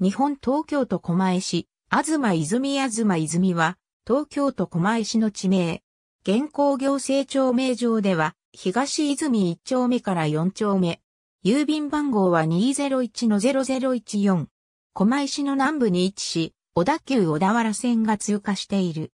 日本東京都狛江市、東泉東泉は、東京都狛江市の地名。現行行政庁名上では、東泉1丁目から4丁目。郵便番号は201-0014。狛江市の南部に位置し、小田急小田原線が通過している。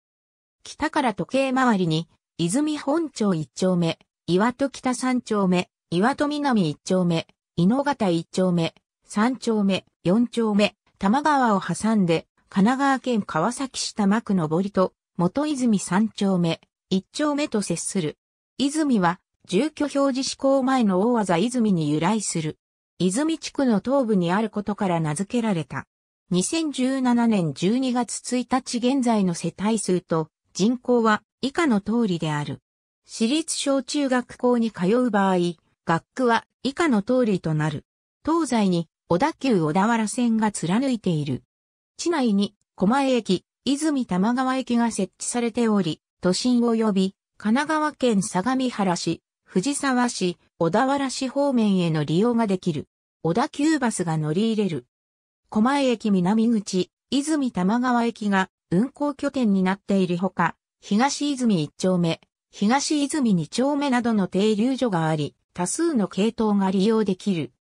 北から時計回りに、泉本町1丁目、岩戸北3丁目、岩戸南1丁目、井野方1丁目、3丁目、4丁目、多摩川を挟んで、神奈川県川崎市多摩区上りと、元泉三丁目、一丁目と接する。泉は、住居表示施行前の大技泉に由来する。泉地区の東部にあることから名付けられた。2017年12月1日現在の世帯数と人口は以下の通りである。私立小中学校に通う場合、学区は以下の通りとなる。東西に小田急小田原線が貫いている。地内に、狛江駅、泉玉川駅が設置されており、都心及び、神奈川県相模原市、藤沢市、小田原市方面への利用ができる。小田急バスが乗り入れる。狛江駅南口、泉玉川駅が運行拠点になっているほか、東泉1丁目、東泉2丁目などの停留所があり、多数の系統が利用できる。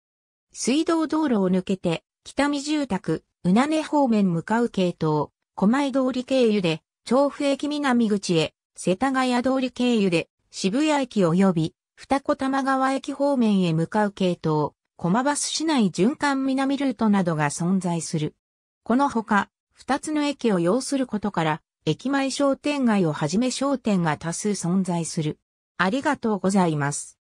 水道道路を抜けて、北見住宅、うなね方面向かう系統、狛江通り経由で、調布駅南口へ、世田谷通り経由で、渋谷駅及び、二子玉川駅方面へ向かう系統、駒バス市内循環南ルートなどが存在する。このほか、二つの駅を要することから、駅前商店街をはじめ商店が多数存在する。ありがとうございます。